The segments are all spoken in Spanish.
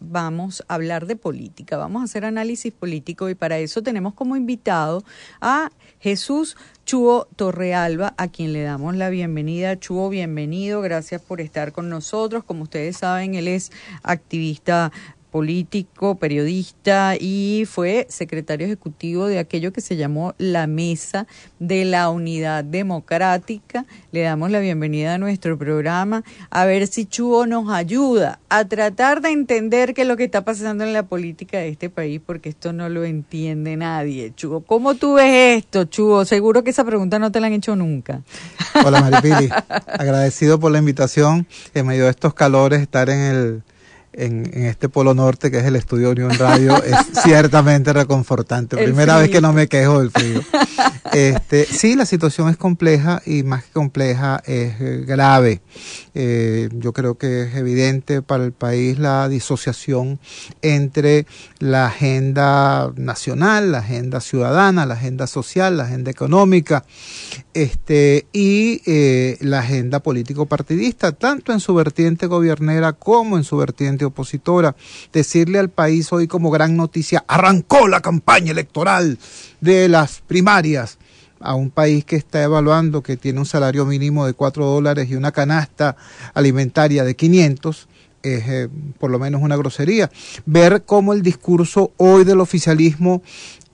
vamos a hablar de política, vamos a hacer análisis político y para eso tenemos como invitado a Jesús Chuo Torrealba, a quien le damos la bienvenida. Chuo, bienvenido, gracias por estar con nosotros. Como ustedes saben, él es activista político, periodista y fue secretario ejecutivo de aquello que se llamó la Mesa de la Unidad Democrática. Le damos la bienvenida a nuestro programa a ver si Chuo nos ayuda a tratar de entender qué es lo que está pasando en la política de este país porque esto no lo entiende nadie. Chuo, ¿cómo tú ves esto, Chuo? Seguro que esa pregunta no te la han hecho nunca. Hola Maripili, agradecido por la invitación en medio de estos calores estar en el en, este polo norte que es el estudio Unión Radio es ciertamente reconfortante. Primera vez que no me quejo del frío. Este, sí, la situación es compleja y más que compleja es eh, grave. Eh, yo creo que es evidente para el país la disociación entre la agenda nacional, la agenda ciudadana, la agenda social, la agenda económica este, y eh, la agenda político-partidista, tanto en su vertiente gobiernera como en su vertiente opositora, decirle al país hoy como gran noticia, arrancó la campaña electoral de las primarias a un país que está evaluando que tiene un salario mínimo de 4 dólares y una canasta alimentaria de 500 es eh, por lo menos una grosería. Ver cómo el discurso hoy del oficialismo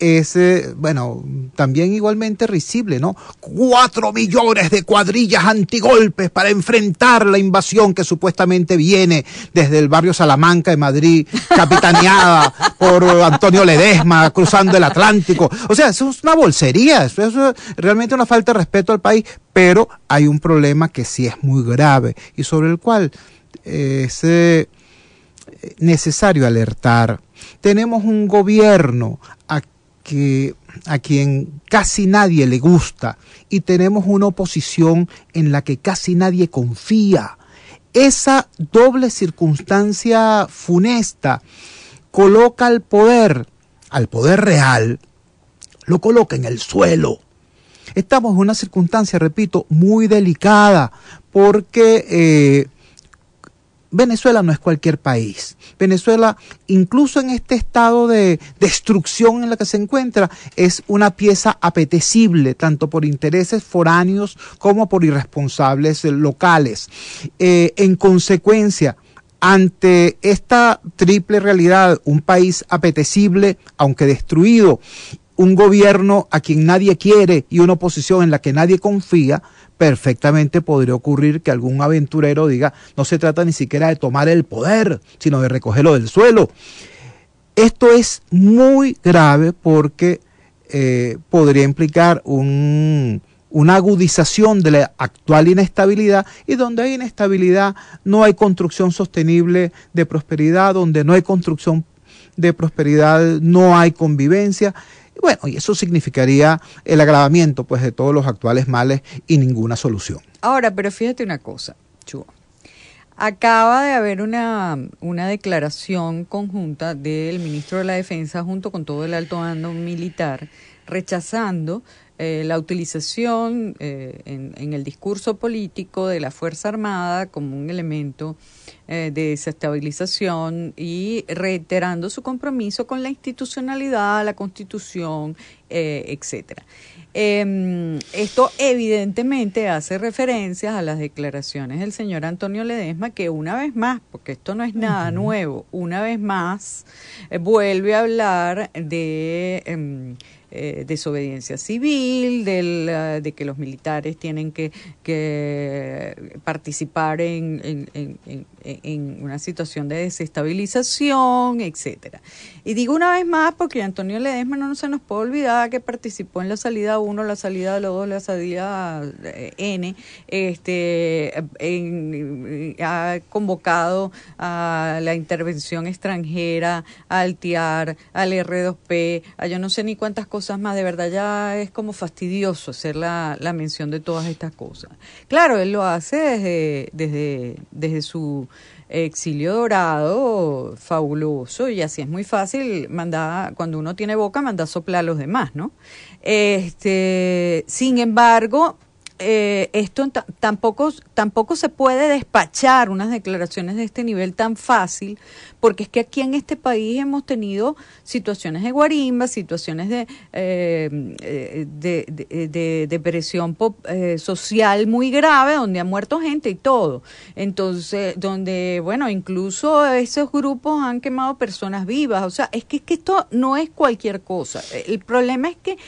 es, eh, bueno, también igualmente risible, ¿no? Cuatro millones de cuadrillas antigolpes para enfrentar la invasión que supuestamente viene desde el barrio Salamanca de Madrid, capitaneada por Antonio Ledesma, cruzando el Atlántico. O sea, eso es una bolsería, eso es eh, realmente una falta de respeto al país, pero hay un problema que sí es muy grave y sobre el cual es eh, eh, necesario alertar. Tenemos un gobierno a, que, a quien casi nadie le gusta y tenemos una oposición en la que casi nadie confía. Esa doble circunstancia funesta coloca al poder, al poder real, lo coloca en el suelo. Estamos en una circunstancia, repito, muy delicada, porque eh, Venezuela no es cualquier país. Venezuela, incluso en este estado de destrucción en la que se encuentra, es una pieza apetecible, tanto por intereses foráneos como por irresponsables locales. Eh, en consecuencia, ante esta triple realidad, un país apetecible, aunque destruido, un gobierno a quien nadie quiere y una oposición en la que nadie confía, perfectamente podría ocurrir que algún aventurero diga, no se trata ni siquiera de tomar el poder, sino de recogerlo del suelo. Esto es muy grave porque eh, podría implicar una agudización de la actual inestabilidad y donde hay inestabilidad no hay construcción sostenible de prosperidad, donde no hay construcción de prosperidad no hay convivencia. Y bueno, y eso significaría el agravamiento pues, de todos los actuales males y ninguna solución. Ahora, pero fíjate una cosa, Chua. Acaba de haber una, una declaración conjunta del ministro de la Defensa junto con todo el alto mando militar rechazando eh, la utilización eh, en, el discurso político de la Fuerza Armada como un elemento eh, de desestabilización y reiterando su compromiso con la institucionalidad, la constitución, etcétera. Em, esto evidentemente hace referencias a las declaraciones del señor Antonio Ledesma, que una vez más, porque esto no es nada nuevo, una vez más vuelve a hablar de em, eh, desobediencia civil, del, eh, de que los militares tienen que, que participar en, una situación de desestabilización, etcétera. Y digo una vez más, porque Antonio Ledesma no se nos puede olvidar que participó en la salida 1, la salida 2, la salida eh, N, este, ha convocado a la intervención extranjera, al TIAR, al R2P, a yo no sé ni cuántas cosas más. De verdad ya es como fastidioso hacer la, mención de todas estas cosas. Claro, él lo hace desde, desde, su exilio dorado, fabuloso, y así es muy fácil, cuando uno tiene boca, manda soplar a los demás, ¿no? Este, sin embargo, eh, esto tampoco, tampoco se puede despachar unas declaraciones de este nivel tan fácil, porque es que aquí en este país hemos tenido situaciones de guarimba, situaciones de, eh, eh, depresión eh, social muy grave, donde ha muerto gente y todo. Entonces, donde, bueno, incluso esos grupos han quemado personas vivas. O sea, es que, es que esto no es cualquier cosa. El problema es que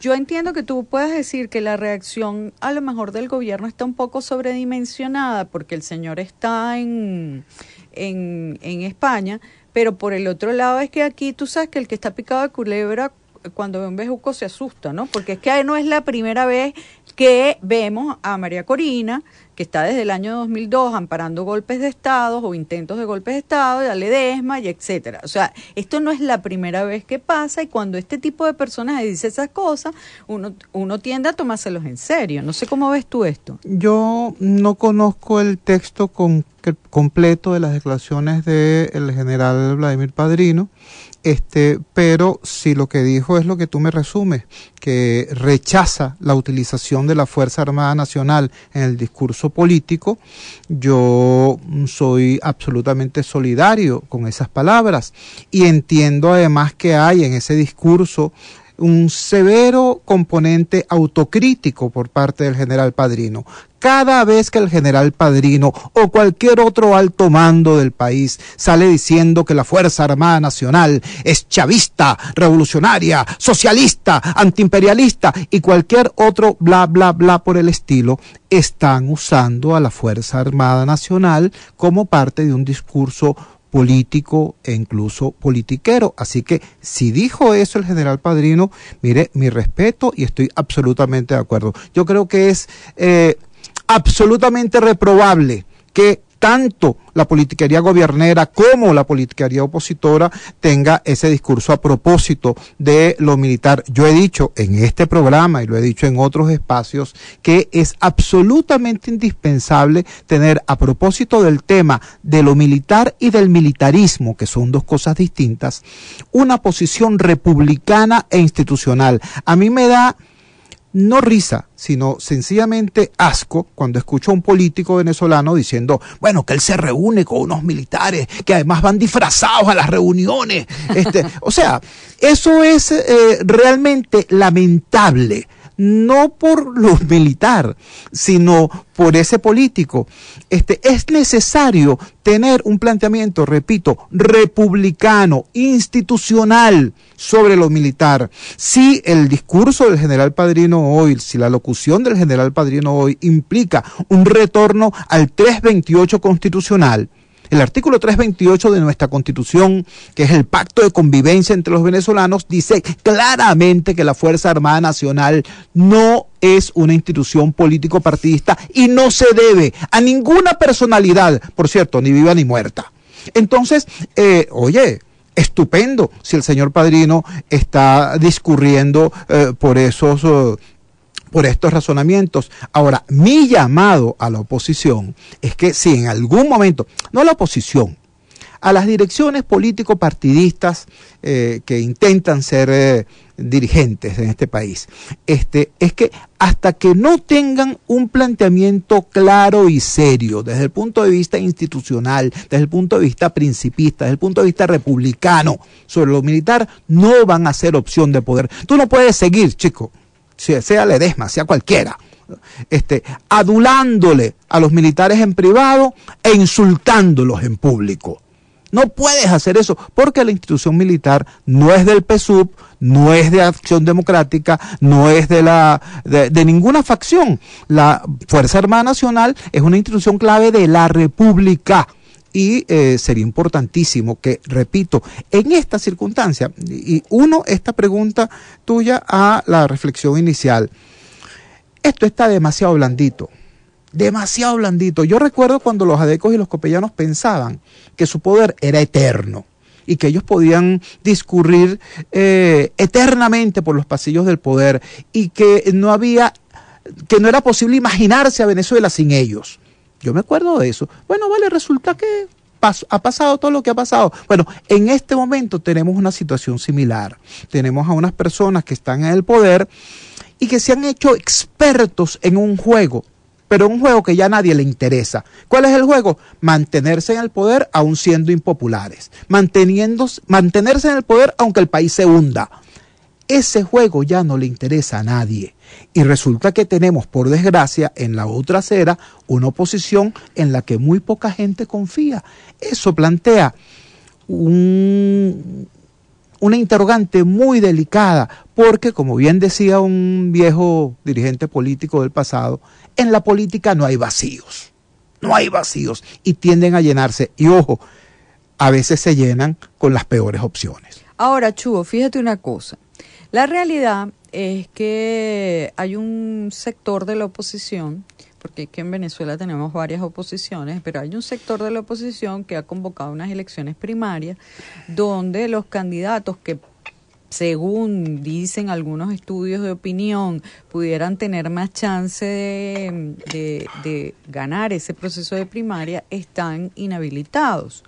yo entiendo que tú puedas decir que la reacción a lo mejor del gobierno está un poco sobredimensionada porque el señor está en, en, España, pero por el otro lado es que aquí tú sabes que el que está picado de culebra cuando ve un bejuco se asusta, ¿no? Porque es que no es la primera vez que vemos a María Corina está desde el año 2002 amparando golpes de Estado o intentos de golpes de Estado, ya Ledesma y etcétera. O sea, esto no es la primera vez que pasa y cuando este tipo de personas dice esas cosas, uno, uno tiende a tomárselos en serio. No sé cómo ves tú esto. Yo no conozco el texto con, completo de las declaraciones del general Vladimir Padrino. Este, pero si lo que dijo es lo que tú me resumes, que rechaza la utilización de la Fuerza Armada Nacional en el discurso político, yo soy absolutamente solidario con esas palabras y entiendo además que hay en ese discurso un severo componente autocrítico por parte del general Padrino. Cada vez que el general Padrino o cualquier otro alto mando del país sale diciendo que la Fuerza Armada Nacional es chavista, revolucionaria, socialista, antiimperialista y cualquier otro bla bla bla por el estilo, están usando a la Fuerza Armada Nacional como parte de un discurso político e incluso politiquero. Así que si dijo eso el general Padrino, mire, mi respeto y estoy absolutamente de acuerdo. Yo creo que es eh, absolutamente reprobable que tanto la politiquería gobernera como la politiquería opositora tenga ese discurso a propósito de lo militar. Yo he dicho en este programa y lo he dicho en otros espacios que es absolutamente indispensable tener a propósito del tema de lo militar y del militarismo, que son dos cosas distintas, una posición republicana e institucional. A mí me da no risa, sino sencillamente asco cuando escucho a un político venezolano diciendo, bueno, que él se reúne con unos militares que además van disfrazados a las reuniones. Este, o sea, eso es eh, realmente lamentable no por los militar, sino por ese político. Este, es necesario tener un planteamiento, repito, republicano, institucional sobre lo militar. Si el discurso del general Padrino hoy, si la locura del general Padrino hoy implica un retorno al 328 constitucional. El artículo 328 de nuestra Constitución, que es el pacto de convivencia entre los venezolanos, dice claramente que la Fuerza Armada Nacional no es una institución político-partidista y no se debe a ninguna personalidad, por cierto, ni viva ni muerta. Entonces, eh, oye, estupendo si el señor Padrino está discurriendo eh, por esos eh, por estos razonamientos. Ahora, mi llamado a la oposición es que si en algún momento, no a la oposición, a las direcciones político-partidistas eh, que intentan ser eh, dirigentes en este país, este, es que hasta que no tengan un planteamiento claro y serio desde el punto de vista institucional, desde el punto de vista principista, desde el punto de vista republicano sobre lo militar, no van a ser opción de poder. Tú no puedes seguir, chico, sea Ledesma, sea cualquiera, este, adulándole a los militares en privado e insultándolos en público. No puedes hacer eso porque la institución militar no es del PSUV, no es de Acción Democrática, no es de, la, de ninguna facción. La Fuerza Armada Nacional es una institución clave de la República y eh, sería importantísimo que, repito, en esta circunstancia, y uno esta pregunta tuya a la reflexión inicial, esto está demasiado blandito, demasiado blandito. Yo recuerdo cuando los adecos y los copellanos pensaban que su poder era eterno y que ellos podían discurrir eh, eternamente por los pasillos del poder y que no había, que no era posible imaginarse a Venezuela sin ellos. Yo me acuerdo de eso. Bueno, vale, resulta que ha pasado todo lo que ha pasado. Bueno, en este momento tenemos una situación similar. Tenemos a unas personas que están en el poder y que se han hecho expertos en un juego, pero un juego que ya a nadie le interesa. ¿Cuál es el juego? Mantenerse en el poder aún siendo impopulares, mantenerse en el poder aunque el país se hunda. Ese juego ya no le interesa a nadie. Y resulta que tenemos, por desgracia, en la otra acera una oposición en la que muy poca gente confía. Eso plantea una interrogante muy delicada, porque como bien decía un viejo dirigente político del pasado, en la política no hay vacíos, no hay vacíos y tienden a llenarse. Y ojo, a veces se llenan con las peores opciones. Ahora, Chubo, fíjate una cosa. La realidad es que hay un sector de la oposición, porque es que en Venezuela tenemos varias oposiciones, pero hay un sector de la oposición que ha convocado unas elecciones primarias donde los candidatos que según dicen algunos estudios de opinión, pudieran tener más chance de, ganar ese proceso de primaria, están inhabilitados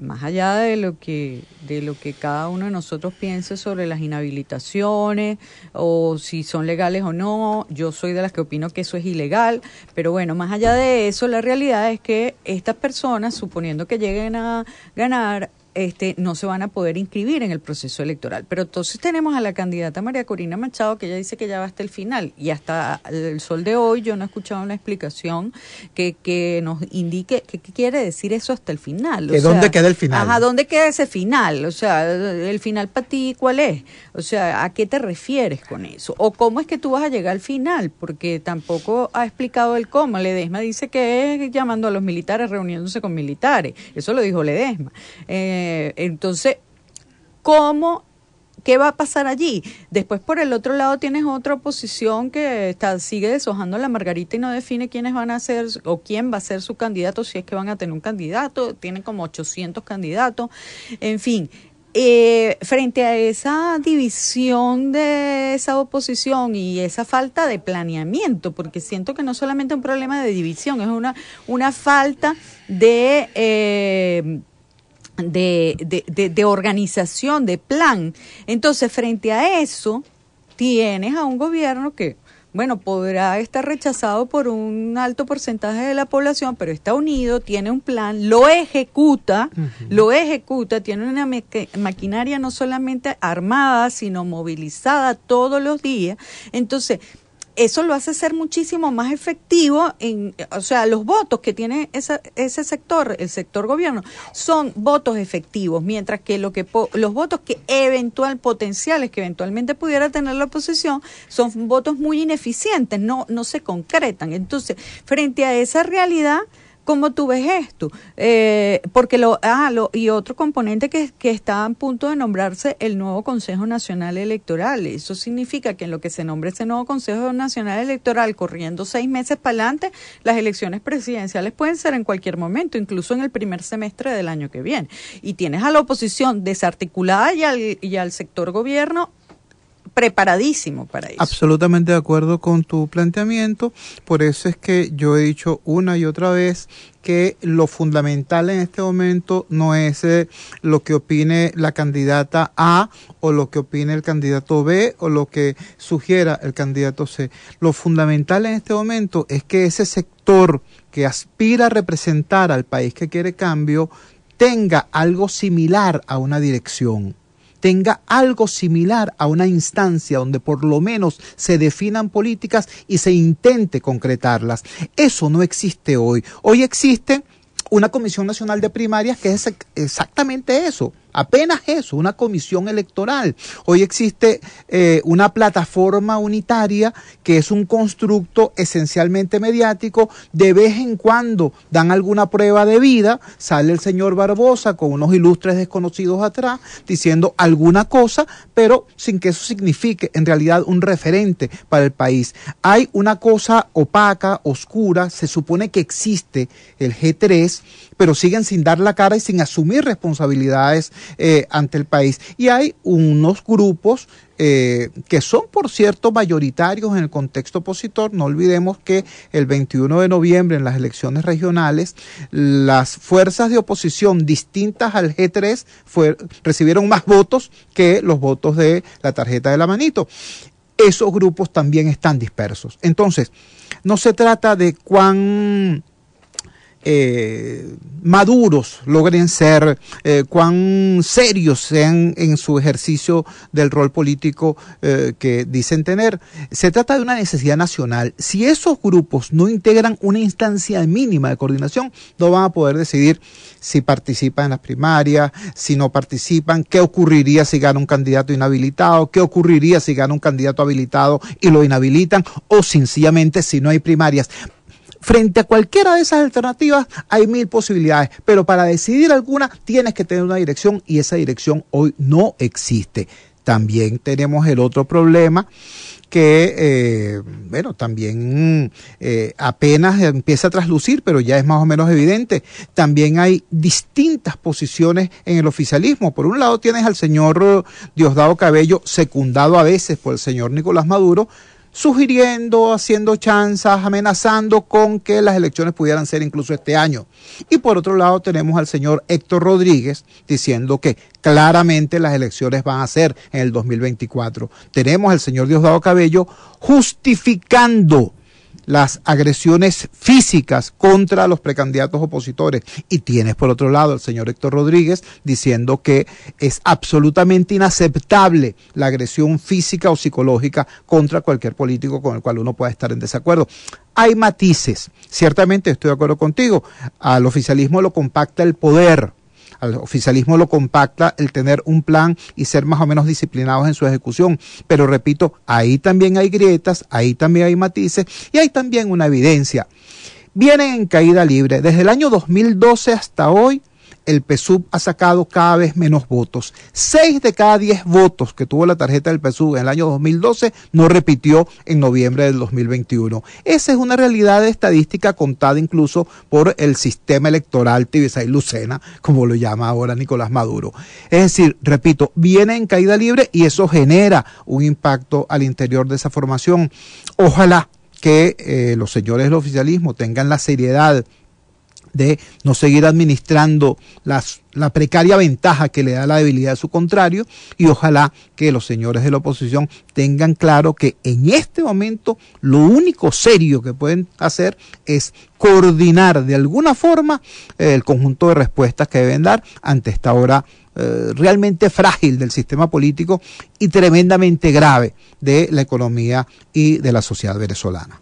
más allá de lo que de lo que cada uno de nosotros piense sobre las inhabilitaciones o si son legales o no, yo soy de las que opino que eso es ilegal, pero bueno, más allá de eso, la realidad es que estas personas, suponiendo que lleguen a ganar este, no se van a poder inscribir en el proceso electoral. Pero entonces tenemos a la candidata María Corina Machado, que ella dice que ya va hasta el final. Y hasta el sol de hoy yo no he escuchado una explicación que, que nos indique qué quiere decir eso hasta el final. ¿de ¿Dónde queda el final? ¿a ¿dónde queda ese final? O sea, el final para ti, ¿cuál es? O sea, ¿a qué te refieres con eso? ¿O cómo es que tú vas a llegar al final? Porque tampoco ha explicado el cómo. Ledesma dice que es llamando a los militares, reuniéndose con militares. Eso lo dijo Ledesma. Eh, eh, entonces, ¿cómo ¿qué va a pasar allí? Después por el otro lado tienes otra oposición que está, sigue deshojando la margarita y no define quiénes van a ser o quién va a ser su candidato, si es que van a tener un candidato, tienen como 800 candidatos, en fin. Eh, frente a esa división de esa oposición y esa falta de planeamiento, porque siento que no solamente es un problema de división, es una, una falta de eh, de, de, de, organización, de plan. Entonces, frente a eso, tienes a un gobierno que, bueno, podrá estar rechazado por un alto porcentaje de la población, pero está unido, tiene un plan, lo ejecuta, lo ejecuta, tiene una maquinaria no solamente armada, sino movilizada todos los días. Entonces, eso lo hace ser muchísimo más efectivo en, o sea, los votos que tiene ese sector, el sector gobierno, son votos efectivos, mientras que lo que los votos que eventual potenciales que eventualmente pudiera tener la oposición son votos muy ineficientes, no no se concretan. Entonces, frente a esa realidad, ¿Cómo tú ves esto? Eh, porque lo, ah, y otro componente que, que está a punto de nombrarse el nuevo Consejo Nacional Electoral. Eso significa que en lo que se nombre ese nuevo Consejo Nacional Electoral, corriendo seis meses para adelante, las elecciones presidenciales pueden ser en cualquier momento, incluso en el primer semestre del año que viene. Y tienes a la oposición desarticulada y al, y al sector gobierno preparadísimo para eso. Absolutamente de acuerdo con tu planteamiento, por eso es que yo he dicho una y otra vez que lo fundamental en este momento no es eh, lo que opine la candidata A o lo que opine el candidato B o lo que sugiera el candidato C. Lo fundamental en este momento es que ese sector que aspira a representar al país que quiere cambio tenga algo similar a una dirección tenga algo similar a una instancia donde por lo menos se definan políticas y se intente concretarlas. Eso no existe hoy. Hoy existe una Comisión Nacional de Primarias que es exactamente eso, Apenas eso, una comisión electoral. Hoy existe eh, una plataforma unitaria que es un constructo esencialmente mediático. De vez en cuando dan alguna prueba de vida, sale el señor Barbosa con unos ilustres desconocidos atrás diciendo alguna cosa, pero sin que eso signifique en realidad un referente para el país. Hay una cosa opaca, oscura, se supone que existe el G3 pero siguen sin dar la cara y sin asumir responsabilidades eh, ante el país. Y hay unos grupos eh, que son, por cierto, mayoritarios en el contexto opositor. No olvidemos que el 21 de noviembre, en las elecciones regionales, las fuerzas de oposición distintas al G3 recibieron más votos que los votos de la tarjeta de la manito. Esos grupos también están dispersos. Entonces, no se trata de cuán eh, maduros logren ser, eh, cuán serios sean en su ejercicio del rol político eh, que dicen tener. Se trata de una necesidad nacional. Si esos grupos no integran una instancia mínima de coordinación, no van a poder decidir si participan en las primarias, si no participan, qué ocurriría si gana un candidato inhabilitado, qué ocurriría si gana un candidato habilitado y lo inhabilitan, o sencillamente si no hay primarias. Frente a cualquiera de esas alternativas hay mil posibilidades, pero para decidir alguna tienes que tener una dirección y esa dirección hoy no existe. También tenemos el otro problema que, eh, bueno, también eh, apenas empieza a traslucir, pero ya es más o menos evidente. También hay distintas posiciones en el oficialismo. Por un lado tienes al señor Diosdado Cabello, secundado a veces por el señor Nicolás Maduro, sugiriendo, haciendo chanzas, amenazando con que las elecciones pudieran ser incluso este año. Y por otro lado tenemos al señor Héctor Rodríguez diciendo que claramente las elecciones van a ser en el 2024. Tenemos al señor Diosdado Cabello justificando las agresiones físicas contra los precandidatos opositores. Y tienes por otro lado al señor Héctor Rodríguez diciendo que es absolutamente inaceptable la agresión física o psicológica contra cualquier político con el cual uno pueda estar en desacuerdo. Hay matices. Ciertamente estoy de acuerdo contigo. Al oficialismo lo compacta el poder al oficialismo lo compacta el tener un plan y ser más o menos disciplinados en su ejecución. Pero repito, ahí también hay grietas, ahí también hay matices y hay también una evidencia. Vienen en caída libre. Desde el año 2012 hasta hoy, el PSUV ha sacado cada vez menos votos. Seis de cada diez votos que tuvo la tarjeta del PSUV en el año 2012 no repitió en noviembre del 2021. Esa es una realidad estadística contada incluso por el sistema electoral Tibisay Lucena, como lo llama ahora Nicolás Maduro. Es decir, repito, viene en caída libre y eso genera un impacto al interior de esa formación. Ojalá que eh, los señores del oficialismo tengan la seriedad de no seguir administrando la precaria ventaja que le da la debilidad de su contrario y ojalá que los señores de la oposición tengan claro que en este momento lo único serio que pueden hacer es coordinar de alguna forma eh, el conjunto de respuestas que deben dar ante esta hora eh, realmente frágil del sistema político y tremendamente grave de la economía y de la sociedad venezolana.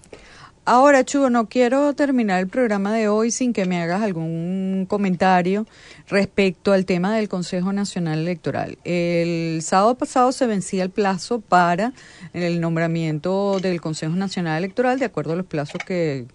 Ahora, Chugo, no quiero terminar el programa de hoy sin que me hagas algún comentario respecto al tema del Consejo Nacional Electoral. El sábado pasado se vencía el plazo para el nombramiento del Consejo Nacional Electoral, de acuerdo a los plazos que,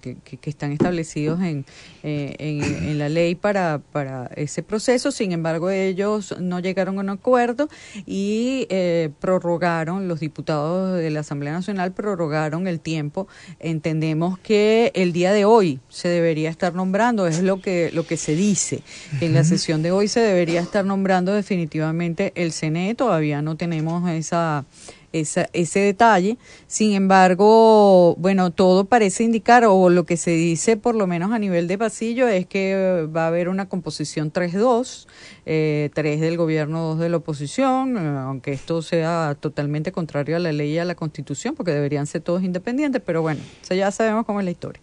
están establecidos eh, en, en, la ley para, para ese proceso. Sin embargo, ellos no llegaron a un acuerdo y eh, prorrogaron, los diputados de la Asamblea Nacional prorrogaron el tiempo, entendemos que el día de hoy se debería estar nombrando, es lo que, lo que se dice. En la sesión de hoy se debería estar nombrando definitivamente el CNE, todavía no tenemos esa... Esa, ese detalle. Sin embargo, bueno, todo parece indicar, o lo que se dice por lo menos a nivel de pasillo, es que va a haber una composición 3-2 eh, tres del gobierno, dos de la oposición, eh, aunque esto sea totalmente contrario a la ley y a la constitución, porque deberían ser todos independientes, pero bueno, ya sabemos cómo es la historia.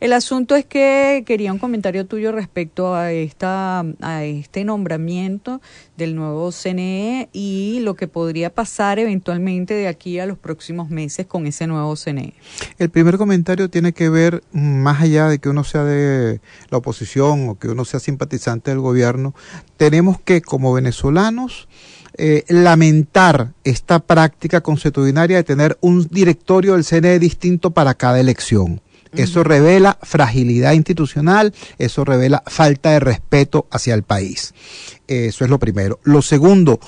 El asunto es que quería un comentario tuyo respecto a, esta, a este nombramiento del nuevo CNE y lo que podría pasar eventualmente de aquí a los próximos meses con ese nuevo CNE. El primer comentario tiene que ver, mm, más allá de que uno sea de la oposición o que uno sea simpatizante del gobierno, tenemos que, como venezolanos, eh, lamentar esta práctica constitucionaria de tener un directorio del CNE distinto para cada elección. Eso revela fragilidad institucional, eso revela falta de respeto hacia el país. Eso es lo primero. Lo segundo,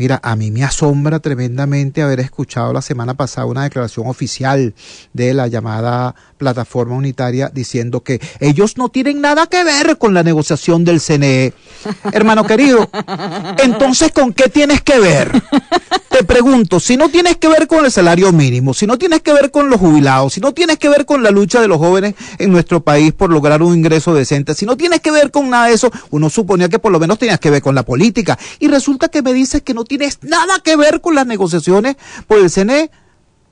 Mira, a mí me asombra tremendamente haber escuchado la semana pasada una declaración oficial de la llamada plataforma unitaria diciendo que ellos no tienen nada que ver con la negociación del CNE. Hermano querido, entonces ¿con qué tienes que ver? Te pregunto, si no tienes que ver con el salario mínimo, si no tienes que ver con los jubilados, si no tienes que ver con la lucha de los jóvenes en nuestro país por lograr un ingreso decente, si no tienes que ver con nada de eso, uno suponía que por lo menos tenías que ver con la política. Y resulta que me dices que no tienes nada que ver con las negociaciones por el CNE,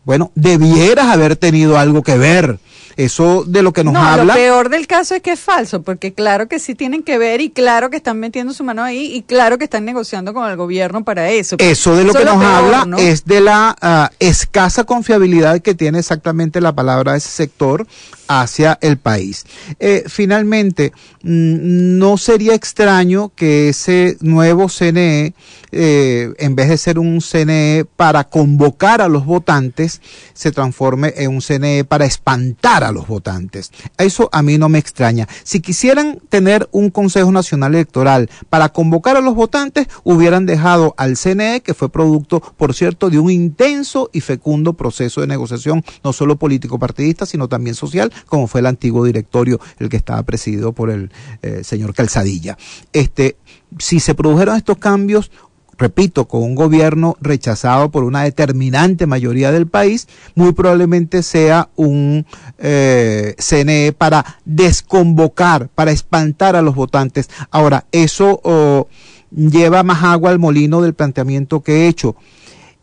bueno, debieras haber tenido algo que ver. Eso de lo que nos no, habla. Lo peor del caso es que es falso, porque claro que sí tienen que ver y claro que están metiendo su mano ahí y claro que están negociando con el gobierno para eso. Eso de lo que, nos habla es de la ah, escasa confiabilidad que tiene exactamente la palabra de ese sector hacia el país. Eh, finalmente, mm, no sería extraño que ese nuevo CNE, eh, en vez de ser un CNE para convocar a los votantes, se transforme en un CNE para espantar a a los votantes. Eso a mí no me extraña. Si quisieran tener un Consejo Nacional Electoral para convocar a los votantes, hubieran dejado al CNE, que fue producto, por cierto, de un intenso y fecundo proceso de negociación, no solo político-partidista, sino también social, como fue el antiguo directorio, el que estaba presidido por el eh, señor Calzadilla. Este, si se produjeron estos cambios, repito, con un gobierno rechazado por una determinante mayoría del país, muy probablemente sea un eh, CNE para desconvocar, para espantar a los votantes. Ahora, eso oh, lleva más agua al molino del planteamiento que he hecho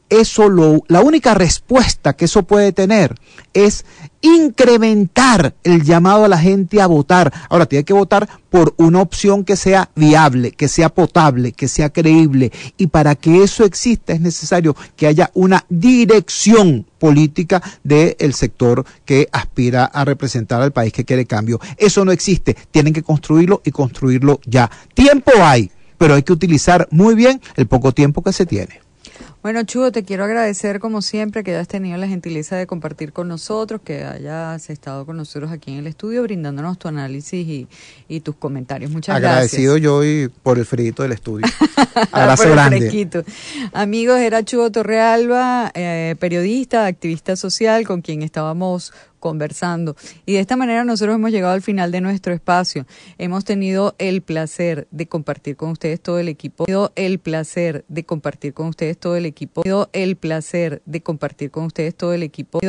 eso lo, la única respuesta que eso puede tener es incrementar el llamado a la gente a votar. Ahora, tiene que votar por una opción que sea viable, que sea potable, que sea creíble. Y para que eso exista es necesario que haya una dirección política del sector que aspira a representar al país que quiere cambio. Eso no existe. Tienen que construirlo y construirlo ya. Tiempo hay, pero hay que utilizar muy bien el poco tiempo que se tiene. Bueno, Chugo, te quiero agradecer como siempre que hayas tenido la gentileza de compartir con nosotros, que hayas estado con nosotros aquí en el estudio brindándonos tu análisis y, tus comentarios. Muchas gracias. Agradecido yo y por el frito del estudio. Abrazo grande. Amigos, era Chugo Torrealba, eh, periodista, activista social, con quien estábamos conversando. Y de esta manera nosotros hemos llegado al final de nuestro espacio. Hemos tenido el placer de compartir con ustedes todo el equipo. El placer de compartir con ustedes todo el equipo. El placer de compartir con ustedes todo el equipo.